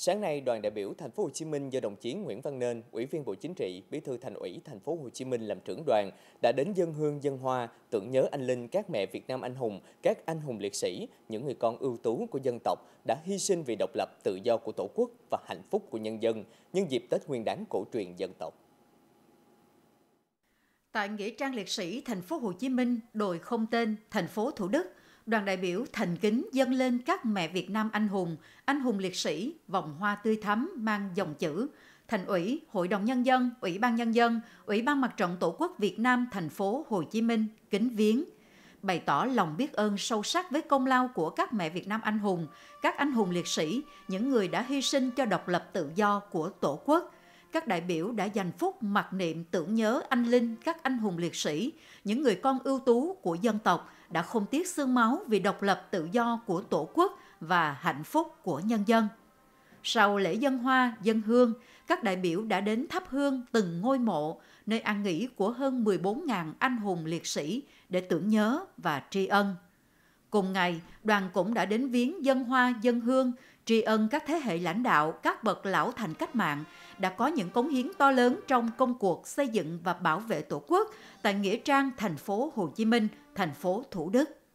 Sáng nay, đoàn đại biểu Thành phố Hồ Chí Minh do đồng chí Nguyễn Văn Nên, Ủy viên Bộ Chính trị, Bí thư Thành ủy Thành phố Hồ Chí Minh làm trưởng đoàn đã đến dân hương dân hoa tưởng nhớ anh linh các mẹ Việt Nam anh hùng, các anh hùng liệt sĩ, những người con ưu tú của dân tộc đã hy sinh vì độc lập tự do của Tổ quốc và hạnh phúc của nhân dân nhân dịp Tết Nguyên đán cổ truyền dân tộc. Tại nghĩa trang liệt sĩ Thành phố Hồ Chí Minh, đội không tên, thành phố Thủ Đức, đoàn đại biểu thành kính dâng lên các mẹ Việt Nam anh hùng, anh hùng liệt sĩ, vòng hoa tươi thắm mang dòng chữ Thành ủy, Hội đồng Nhân dân, Ủy ban Nhân dân, Ủy ban Mặt trận Tổ quốc Việt Nam thành phố Hồ Chí Minh kính viếng bày tỏ lòng biết ơn sâu sắc với công lao của các mẹ Việt Nam anh hùng, các anh hùng liệt sĩ, những người đã hy sinh cho độc lập tự do của Tổ quốc – các đại biểu đã dành phút mặc niệm tưởng nhớ anh linh các anh hùng liệt sĩ, những người con ưu tú của dân tộc đã không tiếc xương máu vì độc lập tự do của Tổ quốc và hạnh phúc của nhân dân. Sau lễ dân hoa, dân hương, các đại biểu đã đến thắp hương từng ngôi mộ, nơi an nghỉ của hơn 14.000 anh hùng liệt sĩ để tưởng nhớ và tri ân. Cùng ngày, đoàn cũng đã đến viếng dân hoa dân hương, tri ân các thế hệ lãnh đạo, các bậc lão thành cách mạng đã có những cống hiến to lớn trong công cuộc xây dựng và bảo vệ Tổ quốc tại nghĩa trang thành phố Hồ Chí Minh, thành phố Thủ Đức.